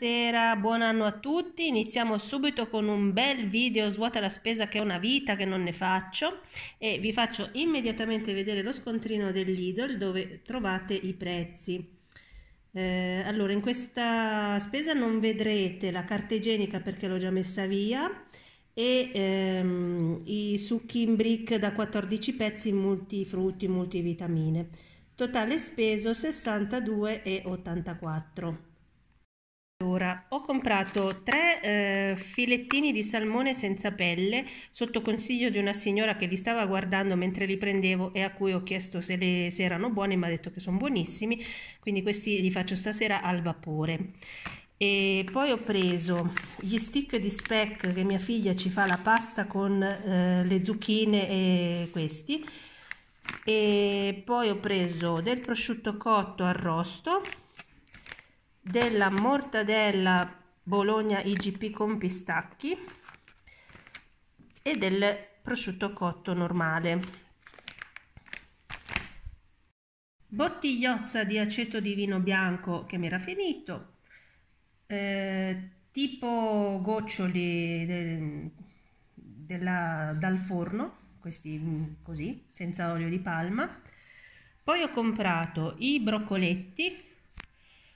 Buonasera, buon anno a tutti. Iniziamo subito con un bel video svuota la spesa che è una vita che non ne faccio e vi faccio immediatamente vedere lo scontrino del Lidl dove trovate i prezzi. Eh, allora, in questa spesa non vedrete la carta igienica perché l'ho già messa via e ehm, i succhi in brick da 14 pezzi multifrutti, multivitamine. Totale speso 62,84 allora, ho comprato tre eh, filettini di salmone senza pelle sotto consiglio di una signora che li stava guardando mentre li prendevo e a cui ho chiesto se, le, se erano buoni, mi ha detto che sono buonissimi, quindi questi li faccio stasera al vapore. E poi ho preso gli stick di speck che mia figlia ci fa la pasta con eh, le zucchine e questi. E poi ho preso del prosciutto cotto arrosto della mortadella Bologna IGP con pistacchi e del prosciutto cotto normale. Bottigliozza di aceto di vino bianco che mi era finito, eh, tipo goccioli de, della, dal forno, questi mm, così, senza olio di palma. Poi ho comprato i broccoletti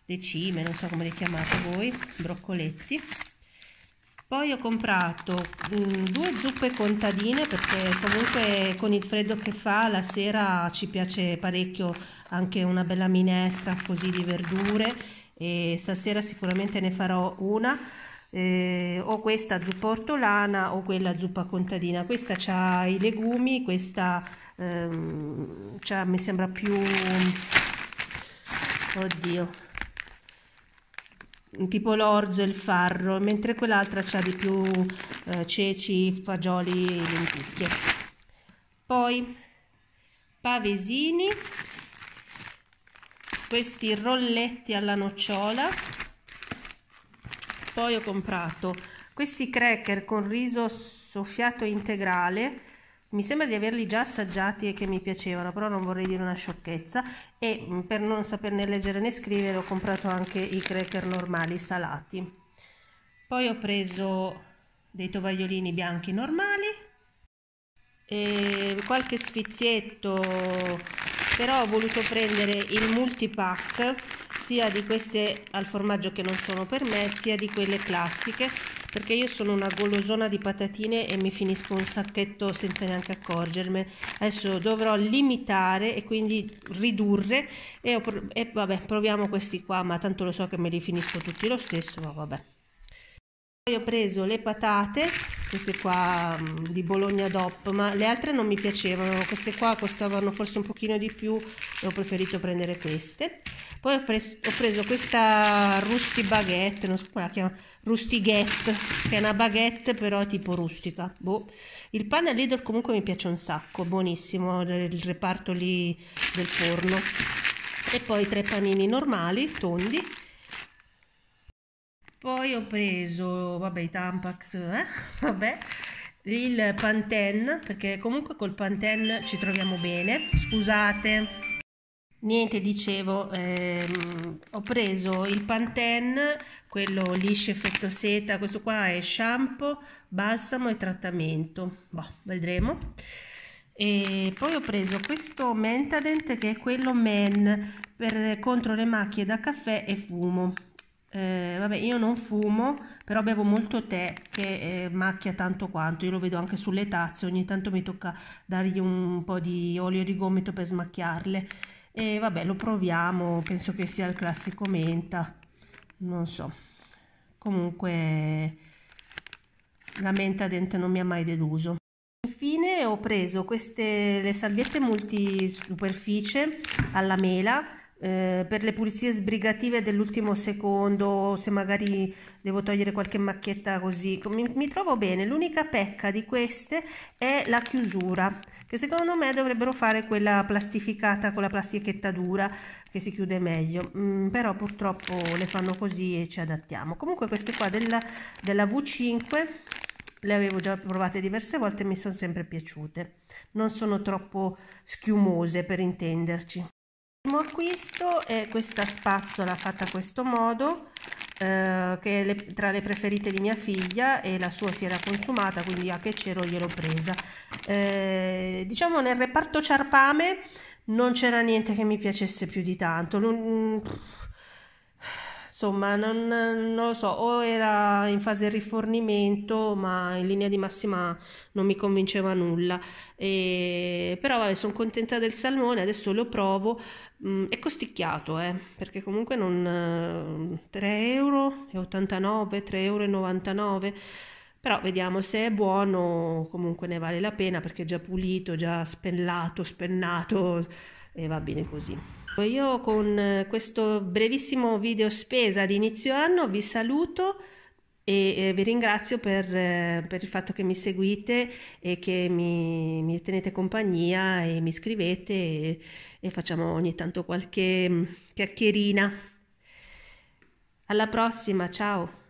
le cime, non so come le chiamate voi, broccoletti. Poi ho comprato mh, mm, due zuppe contadine perché comunque con il freddo che fa la sera ci piace parecchio anche una bella minestra così di verdure e stasera sicuramente ne farò una. Eh, o questa zuppa ortolana o quella zuppa contadina questa ha i legumi questa ehm, mi sembra più oddio tipo l'orzo e il farro, mentre quell'altra c'ha di più eh, ceci, fagioli e lenticchie. Poi pavesini, questi rolletti alla nocciola, poi ho comprato questi cracker con riso soffiato integrale mi sembra di averli già assaggiati e che mi piacevano, però non vorrei dire una sciocchezza e mm, per non saperne leggere né scrivere ho comprato anche i cracker normali salati. Poi ho preso dei tovagliolini bianchi normali e qualche sfizietto, però ho voluto prendere il multipack sia di queste al formaggio che non sono per me, sia di quelle classiche perché io sono una golosona di patatine e mi finisco un sacchetto senza neanche accorgermene. Adesso dovrò limitare e quindi ridurre e, ho, e vabbè, proviamo questi qua, ma tanto lo so che me li finisco tutti lo stesso, ma vabbè. Poi ho preso le patate queste qua mm, di Bologna DOP, ma le altre non mi piacevano, queste qua costavano forse un pochino di più e ho preferito prendere queste. Poi ho, preso, ho preso questa Rusty Baguette, non so come la chiama, Rustighette, che è una baguette però tipo rustica. Boh. Il pane a Lidl comunque mi piace un sacco, buonissimo, il reparto lì del forno. E poi tre panini normali, tondi, poi ho preso vabbè i tampax eh? vabbè il panten perché comunque col panten ci troviamo bene scusate Niente, dicevo, ehm, ho preso il panten quello liscio effetto seta, questo qua è shampoo, balsamo e trattamento, boh, vedremo. E poi ho preso questo Mentadent che è quello Men per, contro le macchie da caffè e fumo eh, vabbè, io non fumo, però bevo molto tè che eh, macchia tanto quanto. Io lo vedo anche sulle tazze, ogni tanto mi tocca dargli un po' di olio di gomito per smacchiarle. E vabbè, lo proviamo, penso che sia il classico menta, non so. Comunque la menta dente non mi ha mai deluso. Infine ho preso queste le salviette multisuperficie alla mela eh, per le pulizie sbrigative dell'ultimo secondo, se magari devo togliere qualche macchietta così, mi, mi, trovo bene. L'unica pecca di queste è la chiusura, che secondo me dovrebbero fare quella plastificata con la plastichetta dura che si chiude meglio, mm, però purtroppo le fanno così e ci adattiamo. Comunque queste qua della, della V5 le avevo già provate diverse volte e mi sono sempre piaciute. Non sono troppo schiumose per intenderci. Il primo acquisto è questa spazzola fatta a questo modo eh, che è le, tra le preferite di mia figlia e la sua si era consumata quindi a che c'ero gliel'ho presa eh, diciamo nel reparto ciarpame non c'era niente che mi piacesse più di tanto L'un insomma non, non, lo so, o era in fase rifornimento, ma in linea di massima non mi convinceva nulla. E, però vabbè, sono contenta del salmone, adesso lo provo. Mm, è costicchiato, eh, perché comunque non 3,89 euro, 3,99 euro però vediamo se è buono, comunque ne vale la pena perché è già pulito, già spellato, spennato e va bene così. Io con eh, questo brevissimo video spesa di inizio anno vi saluto e vi ringrazio per, eh, per il fatto che mi seguite e che mi, mi tenete compagnia e mi scrivete e, e facciamo ogni tanto qualche mm, chiacchierina. Alla prossima, ciao!